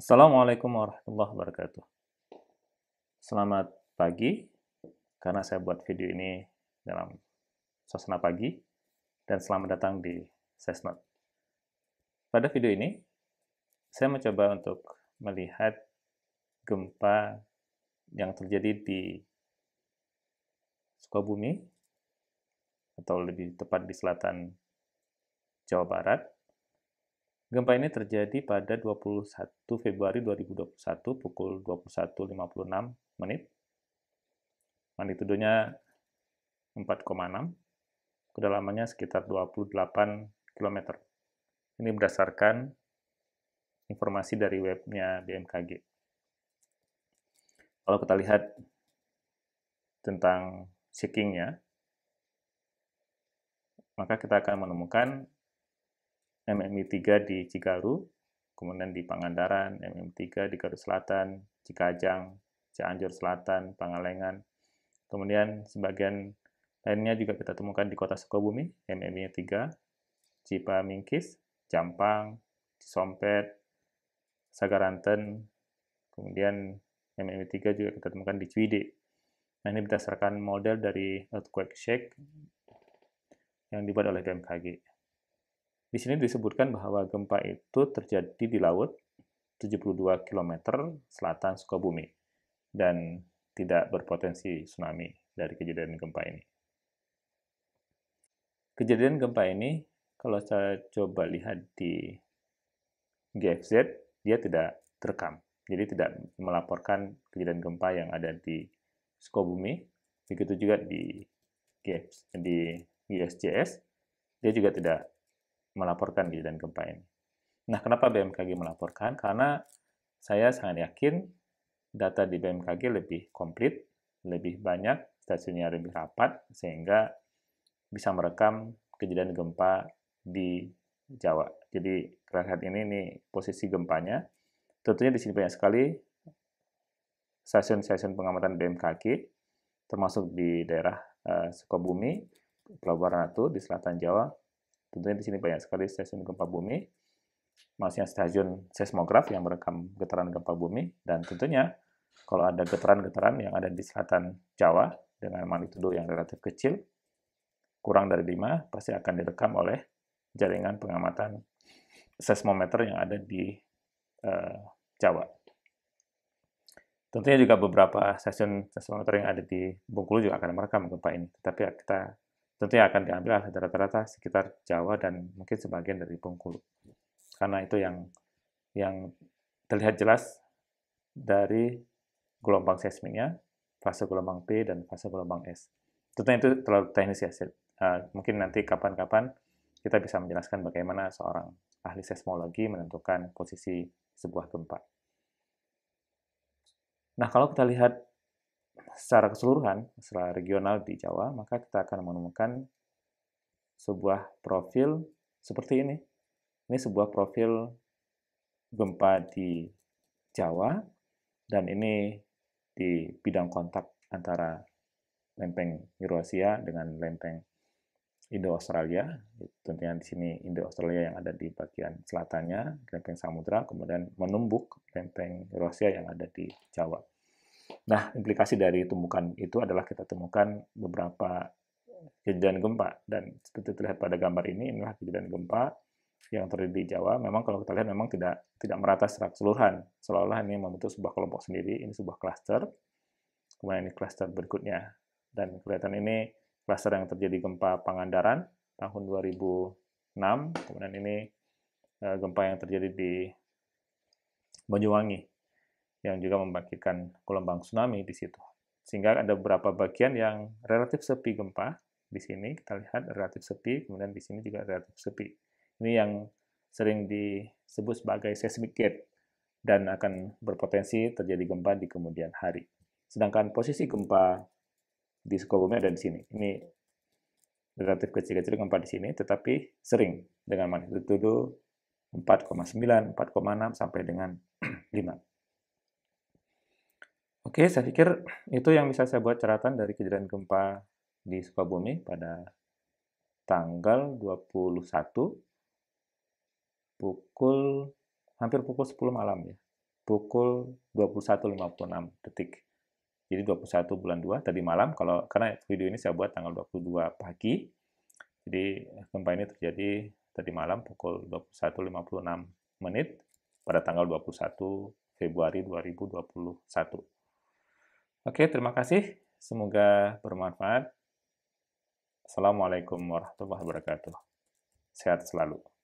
Assalamualaikum warahmatullahi wabarakatuh. Selamat pagi, karena saya buat video ini dalam suasana pagi, dan selamat datang di Sesnot. Pada video ini, saya mencoba untuk melihat gempa yang terjadi di Sukabumi, atau lebih tepat di selatan Jawa Barat, Gempa ini terjadi pada 21 Februari 2021 pukul 21.56 menit. Magnitudonya 4,6. Kedalamannya sekitar 28 km. Ini berdasarkan informasi dari webnya BMKG. Kalau kita lihat tentang shakingnya, maka kita akan menemukan MMI 3 di Cigaru, kemudian di Pangandaran, MMI 3 di Garut Selatan, Cikajang, Cianjur Selatan, Pangalengan. Kemudian sebagian lainnya juga kita temukan di kota Sukabumi, MMI 3, Cipamingkis, Jampang, Cisompet, Sagaranten, kemudian MMI 3 juga kita temukan di Ciwide. Nah, ini berdasarkan model dari earthquake shake yang dibuat oleh BMKG. Di sini disebutkan bahwa gempa itu terjadi di laut 72 km selatan Sukabumi dan tidak berpotensi tsunami dari kejadian gempa ini. Kejadian gempa ini kalau saya coba lihat di GFZ dia tidak terekam. Jadi tidak melaporkan kejadian gempa yang ada di Sukabumi. Begitu juga di GFZ, di USGS dia juga tidak melaporkan kejadian gempa ini. Nah, kenapa BMKG melaporkan? Karena saya sangat yakin data di BMKG lebih komplit, lebih banyak, stasiunnya lebih rapat, sehingga bisa merekam kejadian gempa di Jawa. Jadi saat ini ini posisi gempanya. Tentunya di sini banyak sekali stasiun-stasiun pengamatan BMKG, termasuk di daerah uh, Sukabumi, Pelabuhan Ratu, di selatan Jawa, Tentunya di sini banyak sekali stasiun gempa bumi, maksudnya stasiun seismograf yang merekam getaran gempa bumi, dan tentunya kalau ada getaran-getaran yang ada di selatan Jawa dengan magnitudo yang relatif kecil, kurang dari 5, pasti akan direkam oleh jaringan pengamatan seismometer yang ada di uh, Jawa. Tentunya juga beberapa stasiun seismometer yang ada di Bungkulu juga akan merekam gempa ini, tetapi ya kita tentu yang akan diambil adalah rata-rata sekitar Jawa dan mungkin sebagian dari Bengkulu. Karena itu yang yang terlihat jelas dari gelombang seismiknya, fase gelombang P dan fase gelombang S. Tentunya itu terlalu teknis ya. Uh, mungkin nanti kapan-kapan kita bisa menjelaskan bagaimana seorang ahli seismologi menentukan posisi sebuah gempa. Nah, kalau kita lihat secara keseluruhan, secara regional di Jawa, maka kita akan menemukan sebuah profil seperti ini. Ini sebuah profil gempa di Jawa, dan ini di bidang kontak antara lempeng Eurasia dengan lempeng Indo-Australia. Tentunya di sini Indo-Australia yang ada di bagian selatannya, lempeng samudra, kemudian menumbuk lempeng Eurasia yang ada di Jawa. Nah, implikasi dari temukan itu adalah kita temukan beberapa kejadian gempa dan seperti terlihat pada gambar ini inilah kejadian gempa yang terjadi di Jawa memang kalau kita lihat memang tidak tidak merata secara keseluruhan seolah-olah ini membentuk sebuah kelompok sendiri ini sebuah klaster kemudian ini klaster berikutnya dan kelihatan ini klaster yang terjadi gempa Pangandaran tahun 2006 kemudian ini eh, gempa yang terjadi di Banyuwangi yang juga membangkitkan gelombang tsunami di situ. Sehingga ada beberapa bagian yang relatif sepi gempa. Di sini kita lihat relatif sepi, kemudian di sini juga relatif sepi. Ini yang sering disebut sebagai seismic gate dan akan berpotensi terjadi gempa di kemudian hari. Sedangkan posisi gempa di Sukabumi ada di sini. Ini relatif kecil-kecil gempa di sini, tetapi sering dengan magnitudo 4,9, 4,6 sampai dengan 5. Oke, saya pikir itu yang bisa saya buat catatan dari kejadian gempa di Sukabumi pada tanggal 21 pukul hampir pukul 10 malam ya. Pukul 21.56 detik. Jadi 21 bulan 2 tadi malam kalau karena video ini saya buat tanggal 22 pagi. Jadi gempa ini terjadi tadi malam pukul 21.56 menit pada tanggal 21 Februari 2021. Oke, terima kasih. Semoga bermanfaat. Assalamualaikum warahmatullahi wabarakatuh. Sehat selalu.